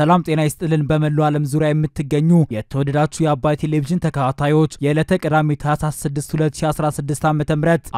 ሰላም ጤና ይስጥልን። በመላው ዓለም ዙሪያ የምትገኙ የተወደዳችሁ የአባይ ቴሌቪዥን ተከታታዮች የዕለተ ቅዳሜ ታህሳስ 6 2016 ዓ.ም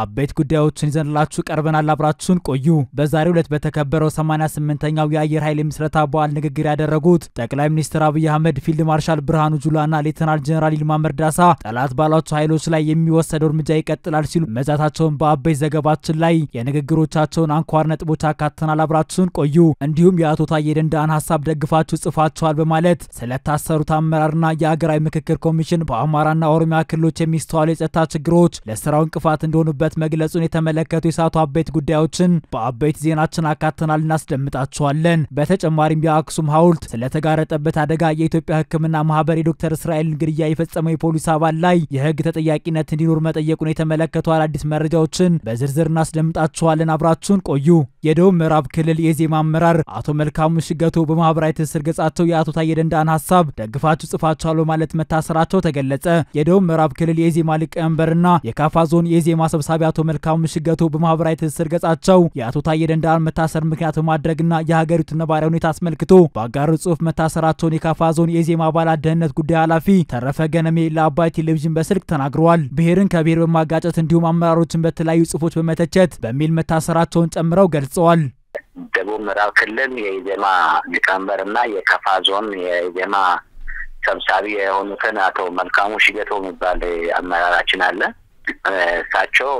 አበይት ጉዳዮችን ይዘንላችሁ ቀርበናል። አብራችሁን ቆዩ። በዛሬው ዕለት በተከበረው 88ኛው የአየር ኃይል የምስረታ በዓል ንግግር ያደረጉት ጠቅላይ ሚኒስትር አብይ አህመድ ፊልድ ማርሻል ብርሃኑ ጁላና ሌተናል ጀኔራል ይልማ መርዳሳ ጠላት ባሏቸው ኃይሎች ላይ የሚወሰደው እርምጃ ይቀጥላል ሲሉ መዛታቸውን በአበይት ዘገባችን ላይ የንግግሮቻቸውን አንኳር ነጥቦች አካተናል። አብራችሁን ቆዩ። እንዲሁም የአቶ ታዬ ሀሳብ ደግፋችሁ ውስጥ ጽፋችኋል በማለት ስለታሰሩት አመራርና የሀገራዊ ምክክር ኮሚሽን በአማራና ኦሮሚያ ክልሎች የሚስተዋሉ የጸጥታ ችግሮች ለስራው እንቅፋት እንደሆኑበት መግለጹን የተመለከቱ የሰዓቱ አበይት ጉዳዮችን በአበይት ዜናችን አካተናል፣ እናስደምጣችኋለን። በተጨማሪም የአክሱም ሐውልት ስለተጋረጠበት አደጋ የኢትዮጵያ ሕክምና ማህበር የዶክተር እስራኤልን ግድያ የፈጸመው የፖሊስ አባል ላይ የህግ ተጠያቂነት እንዲኖር መጠየቁን የተመለከቱ አዳዲስ መረጃዎችን በዝርዝር እናስደምጣችኋለን። አብራችሁን ቆዩ። የደቡብ ምዕራብ ክልል የዜማ አመራር አቶ መልካሙ ሽገቱ በማህበራዊ ትስስር በትዊተር ገጻቸው የአቶ ታዬ ደንዳን ሀሳብ ደግፋችሁ ጽፋችኋል ማለት መታሰራቸው ተገለጸ። የደቡብ ምዕራብ ክልል የኢዜማ ሊቀመንበርና የካፋ ዞን የኢዜማ ሰብሳቢ አቶ መልካሙ ምሽገቱ በማህበራዊ ትስስር ገጻቸው የአቶ ታዬ ደንዳን መታሰር ምክንያት በማድረግና የሀገሪቱን ነባራዊ ሁኔታ አስመልክቶ በአጋሩ ጽሁፍ መታሰራቸውን የካፋ ዞን የኢዜማ አባላት ደህንነት ጉዳይ ኃላፊ ተረፈ ገነሜ ለአባይ ቴሌቪዥን በስልክ ተናግረዋል። ብሔርን ከብሔር በማጋጨት እንዲሁም አመራሮችን በተለያዩ ጽሁፎች በመተቸት በሚል መታሰራቸውን ጨምረው ገልጸዋል። ደቡብ ምዕራብ ክልል የኢዜማ ሊቀመንበር እና የከፋ ዞን የኢዜማ ሰብሳቢ የሆኑትን አቶ መልካሙ ሽገቶ የሚባል አመራራችን አለ። እሳቸው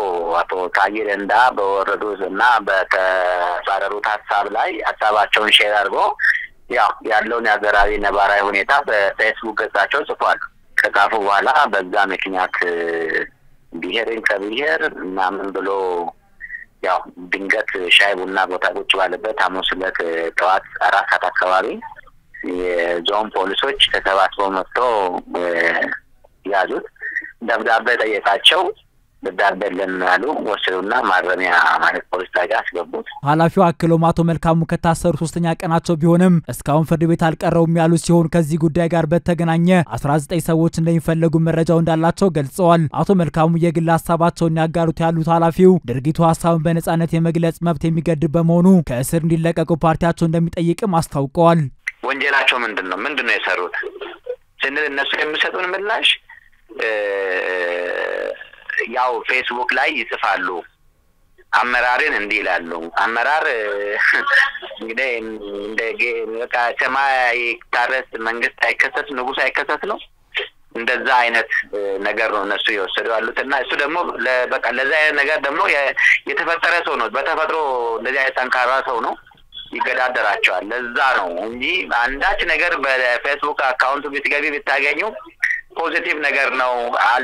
አቶ ታዬ ደንዳ በወረዱት እና በተባረሩት ሀሳብ ላይ ሀሳባቸውን ሼር አድርጎ ያው ያለውን የሀገራዊ ነባራዊ ሁኔታ በፌስቡክ ገጻቸው ጽፏል። ከጻፉ በኋላ በዛ ምክንያት ብሔርን ከብሔር ምናምን ብሎ ያው ድንገት ሻይ ቡና ቦታ ቁጭ ባለበት ሐሙስ ዕለት ጠዋት አራት ሰዓት አካባቢ የዞን ፖሊሶች ተሰባስበው መጥቶ ያዙት። ደብዳቤ ጠየቃቸው። ደዳደለም ያሉ ወሰዱና ማረሚያ ማለት ፖሊስ ጣቢያ አስገቡት። ኃላፊው አክሎም አቶ መልካሙ ከታሰሩ ሶስተኛ ቀናቸው ቢሆንም እስካሁን ፍርድ ቤት አልቀረውም ያሉ ሲሆን ከዚህ ጉዳይ ጋር በተገናኘ 19 ሰዎች እንደሚፈለጉ መረጃው እንዳላቸው ገልጸዋል። አቶ መልካሙ የግል ሀሳባቸውን ያጋሩት ያሉት ኃላፊው ድርጊቱ ሀሳቡን በነጻነት የመግለጽ መብት የሚገድብ በመሆኑ ከእስር እንዲለቀቁ ፓርቲያቸው እንደሚጠይቅም አስታውቀዋል። ወንጀላቸው ምንድን ነው? ምንድን ነው የሰሩት ስንል እነሱ የሚሰጡን ምላሽ ያው ፌስቡክ ላይ ይጽፋሉ። አመራርን እንዲህ ይላሉ። አመራር እንግዲህ እንደ በቃ ሰማይ አይታረስ፣ መንግስት አይከሰት ንጉስ አይከሰት። ነው። እንደዛ አይነት ነገር ነው እነሱ የወሰዱ ያሉት እና እሱ ደግሞ በቃ ለዛ አይነት ነገር ደግሞ የተፈጠረ ሰው ነው። በተፈጥሮ እንደዚህ አይነት ጠንካራ ሰው ነው። ይገዳደራቸዋል። ለዛ ነው እንጂ አንዳች ነገር በፌስቡክ አካውንቱ ብትገቢ ብታገኙ ፖዚቲቭ ነገር ነው።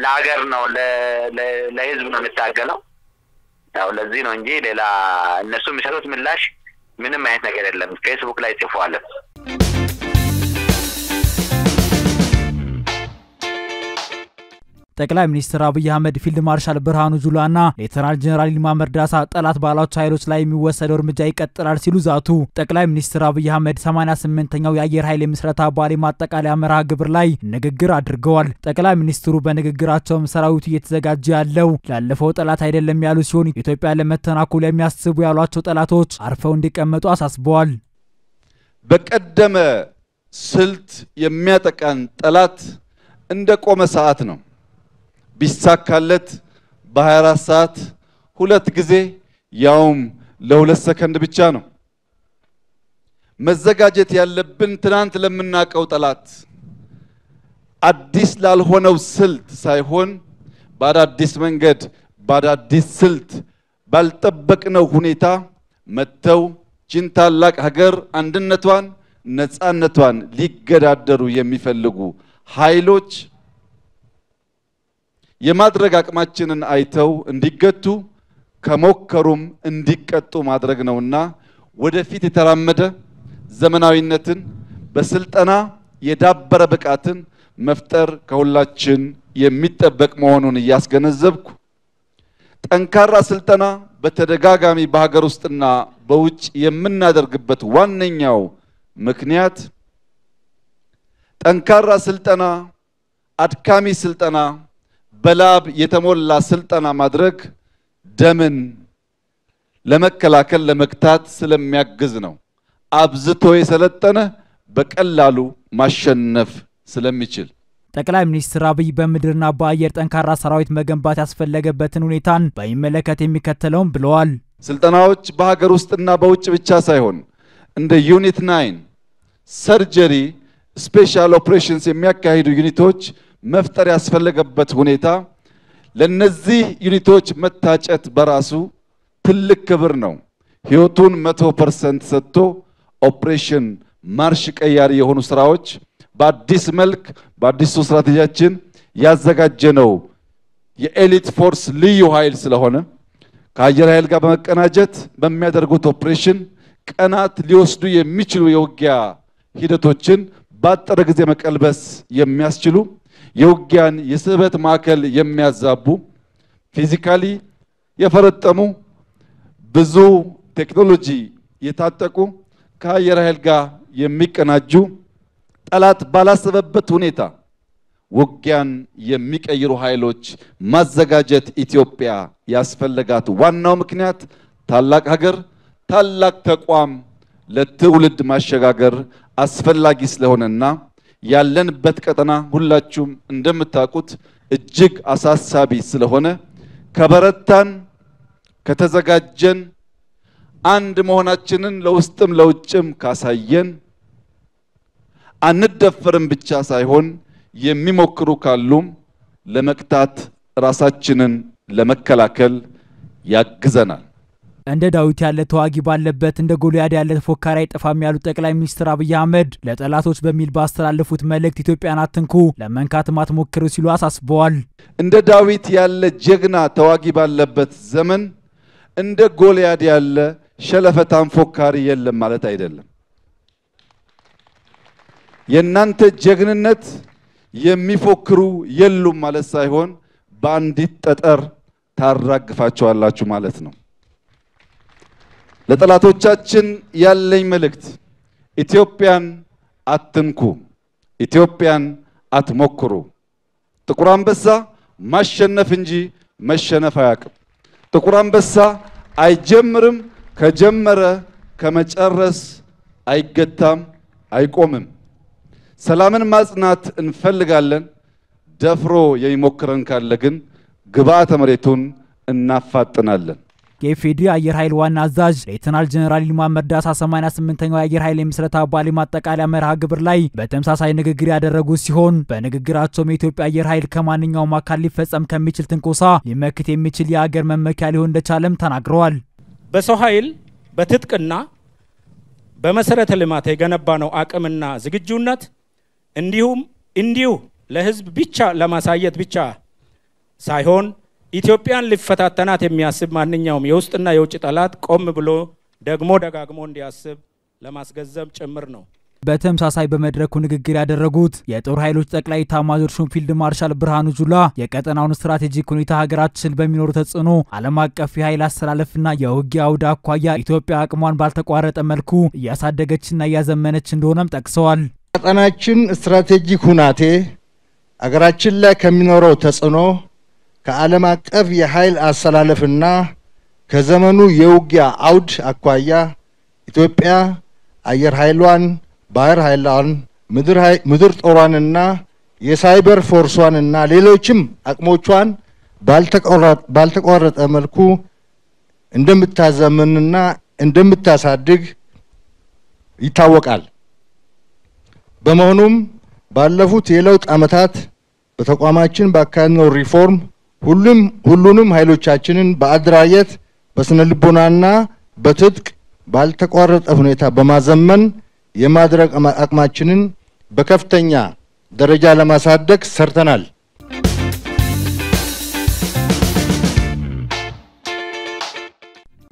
ለሀገር ነው፣ ለህዝብ ነው የምታገለው። ያው ለዚህ ነው እንጂ ሌላ እነሱ የሚሰጡት ምላሽ ምንም አይነት ነገር የለም። ፌስቡክ ላይ ጽፏለን። ጠቅላይ ሚኒስትር አብይ አህመድ ፊልድ ማርሻል ብርሃኑ ጁላና ሌተናል ጀኔራል ይልማ መርዳሳ ጠላት ባሏቸው ኃይሎች ላይ የሚወሰደው እርምጃ ይቀጥላል ሲሉ ዛቱ። ጠቅላይ ሚኒስትር አብይ አህመድ 88ኛው የአየር ኃይል የምስረታ ባሌ ማጠቃለያ መርሃ ግብር ላይ ንግግር አድርገዋል። ጠቅላይ ሚኒስትሩ በንግግራቸውም ሰራዊቱ እየተዘጋጀ ያለው ላለፈው ጠላት አይደለም ያሉ ሲሆን ኢትዮጵያ ለመተናኮል የሚያስቡ ያሏቸው ጠላቶች አርፈው እንዲቀመጡ አሳስበዋል። በቀደመ ስልት የሚያጠቃን ጠላት እንደ ቆመ ሰዓት ነው። ቢሳካለት በ24 ሰዓት ሁለት ጊዜ ያውም ለሁለት ሰከንድ ብቻ ነው። መዘጋጀት ያለብን ትናንት ለምናቀው ጠላት አዲስ ላልሆነው ስልት ሳይሆን በአዳዲስ መንገድ በአዳዲስ ስልት ባልጠበቅነው ሁኔታ መጥተው ችን ታላቅ ሀገር አንድነቷን ነፃነቷን ሊገዳደሩ የሚፈልጉ ኃይሎች የማድረግ አቅማችንን አይተው እንዲገቱ ከሞከሩም እንዲቀጡ ማድረግ ነውና ወደፊት የተራመደ ዘመናዊነትን በስልጠና የዳበረ ብቃትን መፍጠር ከሁላችን የሚጠበቅ መሆኑን እያስገነዘብኩ ጠንካራ ስልጠና በተደጋጋሚ በሀገር ውስጥና በውጭ የምናደርግበት ዋነኛው ምክንያት ጠንካራ ስልጠና፣ አድካሚ ስልጠና በላብ የተሞላ ስልጠና ማድረግ ደምን ለመከላከል ለመግታት ስለሚያግዝ ነው። አብዝቶ የሰለጠነ በቀላሉ ማሸነፍ ስለሚችል ጠቅላይ ሚኒስትር አብይ በምድርና በአየር ጠንካራ ሰራዊት መገንባት ያስፈለገበትን ሁኔታን በሚመለከት የሚከተለውም ብለዋል። ስልጠናዎች በሀገር ውስጥና በውጭ ብቻ ሳይሆን እንደ ዩኒት ናይን ሰርጀሪ፣ ስፔሻል ኦፕሬሽንስ የሚያካሂዱ ዩኒቶች መፍጠር ያስፈለገበት ሁኔታ ለነዚህ ዩኒቶች መታጨት በራሱ ትልቅ ክብር ነው። ህይወቱን መቶ ፐርሰንት ሰጥቶ ኦፕሬሽን ማርሽ ቀያሪ የሆኑ ስራዎች በአዲስ መልክ በአዲሱ ስትራቴጂያችን ያዘጋጀነው የኤሊት ፎርስ ልዩ ኃይል ስለሆነ ከአየር ኃይል ጋር በመቀናጀት በሚያደርጉት ኦፕሬሽን ቀናት ሊወስዱ የሚችሉ የውጊያ ሂደቶችን በአጠረ ጊዜ መቀልበስ የሚያስችሉ የውጊያን የስበት ማዕከል የሚያዛቡ ፊዚካሊ የፈረጠሙ ብዙ ቴክኖሎጂ የታጠቁ ከአየር ኃይል ጋር የሚቀናጁ ጠላት ባላሰበበት ሁኔታ ውጊያን የሚቀይሩ ኃይሎች ማዘጋጀት ኢትዮጵያ ያስፈለጋት ዋናው ምክንያት ታላቅ ሀገር፣ ታላቅ ተቋም ለትውልድ ማሸጋገር አስፈላጊ ስለሆነና ያለንበት ቀጠና ሁላችሁም እንደምታውቁት እጅግ አሳሳቢ ስለሆነ ከበረታን ከተዘጋጀን አንድ መሆናችንን ለውስጥም ለውጭም ካሳየን አንደፈርም ብቻ ሳይሆን የሚሞክሩ ካሉም ለመቅጣት ራሳችንን ለመከላከል ያግዘናል። እንደ ዳዊት ያለ ተዋጊ ባለበት እንደ ጎልያድ ያለ ተፎካሪ አይጠፋም ያሉት ጠቅላይ ሚኒስትር አብይ አህመድ ለጠላቶች በሚል ባስተላለፉት መልእክት ኢትዮጵያን አትንኩ፣ ለመንካትም አትሞክሩ ሲሉ አሳስበዋል። እንደ ዳዊት ያለ ጀግና ተዋጊ ባለበት ዘመን እንደ ጎልያድ ያለ ሸለፈታም ፎካሪ የለም ማለት አይደለም። የእናንተ ጀግንነት የሚፎክሩ የሉም ማለት ሳይሆን በአንዲት ጠጠር ታራግፋቸዋላችሁ ማለት ነው። ለጠላቶቻችን ያለኝ መልእክት ኢትዮጵያን አትንኩ፣ ኢትዮጵያን አትሞክሩ። ጥቁር አንበሳ ማሸነፍ እንጂ መሸነፍ አያውቅም። ጥቁር አንበሳ አይጀምርም፣ ከጀመረ ከመጨረስ አይገታም፣ አይቆምም። ሰላምን ማጽናት እንፈልጋለን። ደፍሮ የሚሞክረን ካለ ግን ግብዓተ መሬቱን እናፋጥናለን። የኢፌዴሪ አየር ኃይል ዋና አዛዥ ሌተናል ጀኔራል ይልማ መርዳሳ 88ኛው የአየር ኃይል የምስረታ በዓል ማጠቃለያ መርሃ ግብር ላይ በተመሳሳይ ንግግር ያደረጉ ሲሆን በንግግራቸውም የኢትዮጵያ አየር ኃይል ከማንኛውም አካል ሊፈጸም ከሚችል ትንኮሳ ሊመክት የሚችል የአገር መመኪያ ሊሆን እንደቻለም ተናግረዋል። በሰው ኃይል በትጥቅና በመሰረተ ልማት የገነባ ነው አቅምና ዝግጁነት እንዲሁም እንዲሁ ለህዝብ ብቻ ለማሳየት ብቻ ሳይሆን ኢትዮጵያን ሊፈታተናት የሚያስብ ማንኛውም የውስጥና የውጭ ጠላት ቆም ብሎ ደግሞ ደጋግሞ እንዲያስብ ለማስገንዘብ ጭምር ነው። በተመሳሳይ በመድረኩ ንግግር ያደረጉት የጦር ኃይሎች ጠቅላይ ኤታማዦር ሹም ፊልድ ማርሻል ብርሃኑ ጁላ የቀጠናውን ስትራቴጂክ ሁኔታ ሀገራችን በሚኖሩ ተጽዕኖ ዓለም አቀፍ የኃይል አሰላለፍና የውጊያ አውድ አኳያ ኢትዮጵያ አቅሟን ባልተቋረጠ መልኩ እያሳደገችና እያዘመነች እንደሆነም ጠቅሰዋል። ቀጠናችን ስትራቴጂክ ሁናቴ አገራችን ላይ ከሚኖረው ተጽዕኖ ከዓለም አቀፍ የኃይል አሰላለፍና ከዘመኑ የውጊያ አውድ አኳያ ኢትዮጵያ አየር ኃይሏን፣ ባህር ኃይሏን፣ ምድር ጦሯንና የሳይበር ፎርሷንና ሌሎችም አቅሞቿን ባልተቋረጠ መልኩ እንደምታዘምንና እንደምታሳድግ ይታወቃል። በመሆኑም ባለፉት የለውጥ ዓመታት በተቋማችን ባካሄድነው ሪፎርም ሁሉም ሁሉንም ኃይሎቻችንን በአድራየት በስነ ልቦናና በትጥቅ ባልተቋረጠ ሁኔታ በማዘመን የማድረግ አቅማችንን በከፍተኛ ደረጃ ለማሳደግ ሰርተናል።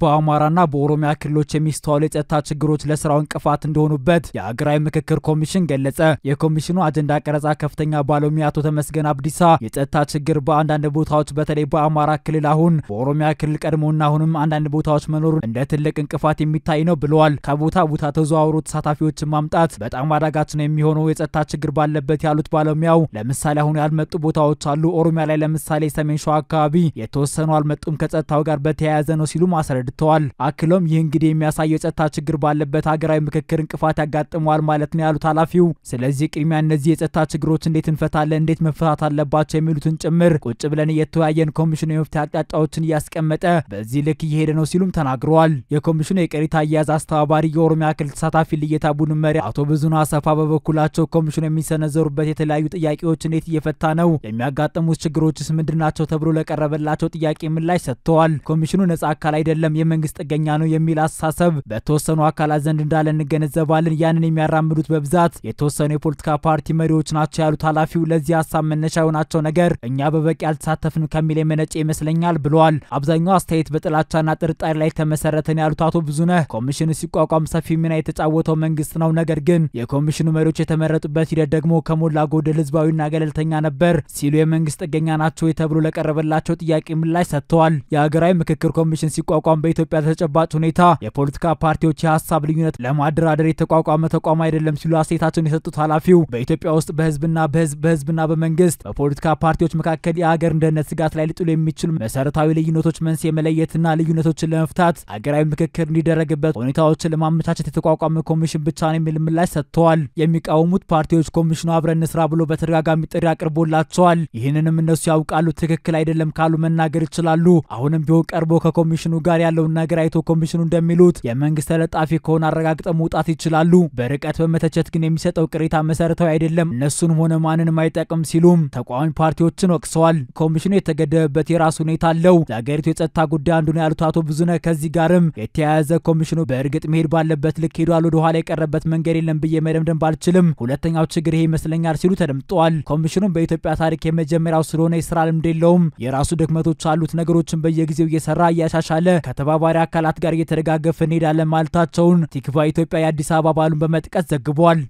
በአማራና በኦሮሚያ ክልሎች የሚስተዋሉ የጸጥታ ችግሮች ለስራው እንቅፋት እንደሆኑበት የሀገራዊ ምክክር ኮሚሽን ገለጸ። የኮሚሽኑ አጀንዳ ቀረጻ ከፍተኛ ባለሙያ አቶ ተመስገን አብዲሳ የጸጥታ ችግር በአንዳንድ ቦታዎች በተለይ በአማራ ክልል አሁን፣ በኦሮሚያ ክልል ቀድሞና አሁንም አንዳንድ ቦታዎች መኖሩን እንደ ትልቅ እንቅፋት የሚታይ ነው ብለዋል። ከቦታ ቦታ ተዘዋውሮ ተሳታፊዎችን ማምጣት በጣም አዳጋች ነው የሚሆነው የጸጥታ ችግር ባለበት ያሉት ባለሙያው ለምሳሌ አሁን ያልመጡ ቦታዎች አሉ። ኦሮሚያ ላይ ለምሳሌ ሰሜን ሸዋ አካባቢ የተወሰኑ አልመጡም ከጸጥታው ጋር በተያያዘ ነው ሲሉ ማስረድ አስረድተዋል። አክሎም ይህ እንግዲህ የሚያሳየው የጸጥታ ችግር ባለበት ሀገራዊ ምክክር እንቅፋት ያጋጥመዋል ማለት ነው ያሉት ኃላፊው፣ ስለዚህ ቅድሚያ እነዚህ የጸጥታ ችግሮች እንዴት እንፈታለን፣ እንዴት መፈታት አለባቸው የሚሉትን ጭምር ቁጭ ብለን እየተወያየን ኮሚሽኑ የመፍትሄ አቅጣጫዎችን እያስቀመጠ በዚህ ልክ እየሄደ ነው ሲሉም ተናግረዋል። የኮሚሽኑ የቅሪተ አያያዝ አስተባባሪ የኦሮሚያ ክልል ተሳታፊ ልየታ ቡድን መሪ አቶ ብዙና አሰፋ በበኩላቸው ኮሚሽኑ የሚሰነዘሩበት የተለያዩ ጥያቄዎች እንዴት እየፈታ ነው፣ የሚያጋጥሙት ችግሮችስ ምንድን ናቸው ተብሎ ለቀረበላቸው ጥያቄ ምላሽ ሰጥተዋል። ኮሚሽኑ ነጻ አካል አይደለም የመንግስት ጥገኛ ነው የሚል አስተሳሰብ በተወሰኑ አካላት ዘንድ እንዳለ እንገነዘባለን። ያንን የሚያራምዱት በብዛት የተወሰኑ የፖለቲካ ፓርቲ መሪዎች ናቸው ያሉት ኃላፊው ለዚህ ሀሳብ መነሻ የሆናቸው ነገር እኛ በበቂ አልተሳተፍንም ከሚል የመነጨ ይመስለኛል ብለዋል። አብዛኛው አስተያየት በጥላቻና ጥርጣሬ ላይ ተመሰረተን ያሉት አቶ ብዙነህ ኮሚሽኑ ሲቋቋም ሰፊ ሚና የተጫወተው መንግስት ነው። ነገር ግን የኮሚሽኑ መሪዎች የተመረጡበት ሂደት ደግሞ ከሞላ ጎደል ህዝባዊና ገለልተኛ ነበር ሲሉ የመንግስት ጥገኛ ናቸው ተብሎ ለቀረበላቸው ጥያቄ ምላሽ ሰጥተዋል። የሀገራዊ ምክክር ኮሚሽን ሲቋቋም በኢትዮጵያ ተጨባጭ ሁኔታ የፖለቲካ ፓርቲዎች የሀሳብ ልዩነት ለማደራደር የተቋቋመ ተቋም አይደለም ሲሉ አስተያየታቸውን የሰጡት ኃላፊው በኢትዮጵያ ውስጥ በህዝብና በህዝብ በህዝብና በመንግስት በፖለቲካ ፓርቲዎች መካከል የሀገር እንደነት ስጋት ላይ ሊጥሉ የሚችሉ መሰረታዊ ልዩነቶች መንስኤ መለየትና ልዩነቶችን ለመፍታት ሀገራዊ ምክክር እንዲደረግበት ሁኔታዎችን ለማመቻቸት የተቋቋመ ኮሚሽን ብቻ ነው የሚል ምላሽ ሰጥተዋል። የሚቃወሙት ፓርቲዎች ኮሚሽኑ አብረን እንስራ ብሎ በተደጋጋሚ ጥሪ አቅርቦላቸዋል። ይህንንም እነሱ ያውቃሉ፣ ትክክል አይደለም ካሉ መናገር ይችላሉ። አሁንም ቢሆን ቀርቦ ከኮሚሽኑ ጋር ያለ ያለውን ነገር አይቶ ኮሚሽኑ እንደሚሉት የመንግስት ተለጣፊ ከሆነ አረጋግጠው መውጣት ይችላሉ። በርቀት በመተቸት ግን የሚሰጠው ቅሬታ መሰረታዊ አይደለም፣ እነሱን ሆነ ማንንም አይጠቅም ሲሉም ተቃዋሚ ፓርቲዎችን ወቅሰዋል። ኮሚሽኑ የተገደበበት የራሱ ሁኔታ አለው። ለሀገሪቱ የጸጥታ ጉዳይ አንዱ ነው ያሉት አቶ ብዙነህ ከዚህ ጋርም የተያያዘ ኮሚሽኑ በእርግጥ መሄድ ባለበት ልክ ሄዷል። ወደ ኋላ የቀረበት መንገድ የለም ብዬ መደምደም ባልችልም ሁለተኛው ችግር ይሄ ይመስለኛል ሲሉ ተደምጠዋል። ኮሚሽኑም በኢትዮጵያ ታሪክ የመጀመሪያው ስለሆነ የስራ ልምድ የለውም፣ የራሱ ድክመቶች አሉት። ነገሮችን በየጊዜው እየሰራ እያሻሻለ ከተባባሪ አካላት ጋር እየተደጋገፈ እንሄዳለን ማለታቸውን ቲክቫ ኢትዮጵያ የአዲስ አበባ ባሉን በመጥቀስ ዘግቧል።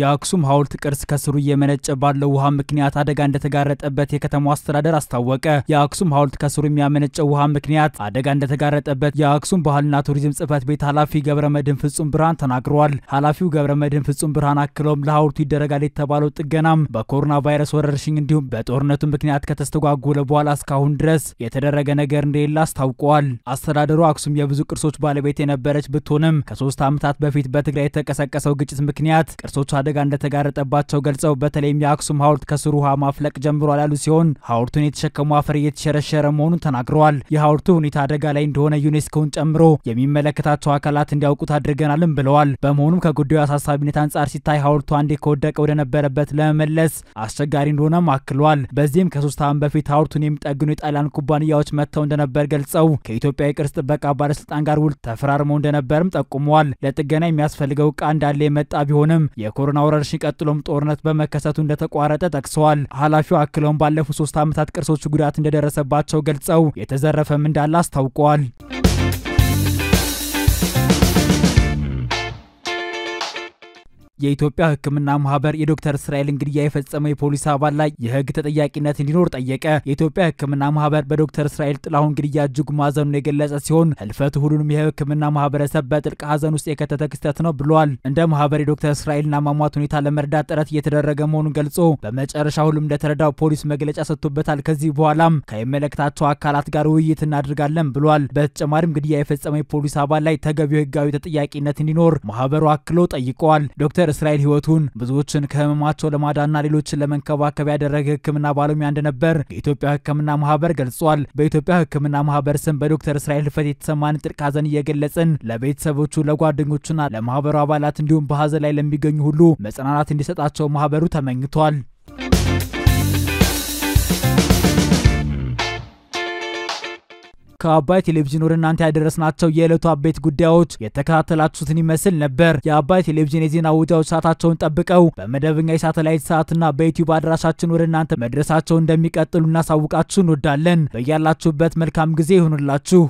የአክሱም ሐውልት ቅርስ ከስሩ እየመነጨ ባለው ውሃ ምክንያት አደጋ እንደተጋረጠበት የከተማው አስተዳደር አስታወቀ። የአክሱም ሐውልት ከስሩ የሚያመነጨው ውሃ ምክንያት አደጋ እንደተጋረጠበት የአክሱም ባህልና ቱሪዝም ጽህፈት ቤት ኃላፊ ገብረ መድህን ፍጹም ብርሃን ተናግረዋል። ኃላፊው ገብረ መድህን ፍጹም ብርሃን አክለውም ለሐውልቱ ይደረጋል የተባለው ጥገናም በኮሮና ቫይረስ ወረርሽኝ እንዲሁም በጦርነቱ ምክንያት ከተስተጓጎለ በኋላ እስካሁን ድረስ የተደረገ ነገር እንደሌለ አስታውቀዋል። አስተዳደሩ አክሱም የብዙ ቅርሶች ባለቤት የነበረች ብትሆንም ከሶስት ዓመታት በፊት በትግራይ የተቀሰቀሰው ግጭት ምክንያት ቅርሶች አደጋ እንደተጋረጠባቸው ገልጸው በተለይም የአክሱም ሐውልት ከስሩ ውሃ ማፍለቅ ጀምሯል ያሉ ሲሆን ሐውልቱን የተሸከሙ አፈር እየተሸረሸረ መሆኑን ተናግረዋል። የሐውልቱ ሁኔታ አደጋ ላይ እንደሆነ ዩኔስኮን ጨምሮ የሚመለከታቸው አካላት እንዲያውቁት አድርገናልም ብለዋል። በመሆኑም ከጉዳዩ አሳሳቢነት አንጻር ሲታይ ሐውልቱ አንዴ ከወደቀ ወደነበረበት ለመመለስ አስቸጋሪ እንደሆነም አክሏል። በዚህም ከሶስት ዓመት በፊት ሐውልቱን የሚጠግኑ የጣሊያን ኩባንያዎች መጥተው እንደነበር ገልጸው ከኢትዮጵያ የቅርስ ጥበቃ ባለስልጣን ጋር ውል ተፈራርመው እንደነበርም ጠቁመዋል። ለጥገና የሚያስፈልገው እቃ እንዳለ የመጣ ቢሆንም የኮሮና ከኮሮና ወረርሽኝ ቀጥሎም ጦርነት በመከሰቱ እንደተቋረጠ ጠቅሰዋል። ኃላፊው አክለውም ባለፉት ሶስት ዓመታት ቅርሶቹ ጉዳት እንደደረሰባቸው ገልጸው የተዘረፈም እንዳለ አስታውቀዋል። የኢትዮጵያ ሕክምና ማህበር የዶክተር እስራኤል እንግድያ የፈጸመው የፖሊስ አባል ላይ የህግ ተጠያቂነት እንዲኖር ጠየቀ። የኢትዮጵያ ሕክምና ማህበር በዶክተር እስራኤል ጥላሁን ግድያ እጅጉ ማዘኑን የገለጸ ሲሆን ህልፈቱ ሁሉንም የሕክምና ማህበረሰብ በጥልቅ ሀዘን ውስጥ የከተተ ክስተት ነው ብለዋል። እንደ ማህበር የዶክተር እስራኤልና ማሟት ሁኔታ ለመርዳት ጥረት እየተደረገ መሆኑን ገልጾ በመጨረሻ ሁሉም እንደተረዳው ፖሊስ መግለጫ ሰጥቶበታል። ከዚህ በኋላም ከሚመለከታቸው አካላት ጋር ውይይት እናድርጋለን ብሏል። በተጨማሪም ግድያ የፈጸመው የፖሊስ አባል ላይ ተገቢው ህጋዊ ተጠያቂነት እንዲኖር ማህበሩ አክሎ ጠይቀዋል። ዶክተር ዶክተር እስራኤል ህይወቱን ብዙዎችን ከህመማቸው ለማዳና ሌሎችን ለመንከባከብ ያደረገ ህክምና ባለሙያ እንደነበር የኢትዮጵያ ህክምና ማህበር ገልጿል። በኢትዮጵያ ህክምና ማህበር ስም በዶክተር እስራኤል ህልፈት የተሰማን ጥልቅ ሐዘን እየገለጽን ለቤተሰቦቹ፣ ለጓደኞቹና ለማህበሩ አባላት እንዲሁም በሀዘን ላይ ለሚገኙ ሁሉ መጽናናት እንዲሰጣቸው ማህበሩ ተመኝቷል። ከአባይ ቴሌቪዥን ወደ እናንተ ያደረስናቸው የዕለቱ አበይት ጉዳዮች የተከታተላችሁትን ይመስል ነበር። የአባይ ቴሌቪዥን የዜና ውጃዎች ሰዓታቸውን ጠብቀው በመደበኛ የሳተላይት ሰዓትና በዩቲዩብ አድራሻችን ወደ እናንተ መድረሳቸው እንደሚቀጥሉ እናሳውቃችሁ እንወዳለን። በያላችሁበት መልካም ጊዜ ይሁንላችሁ።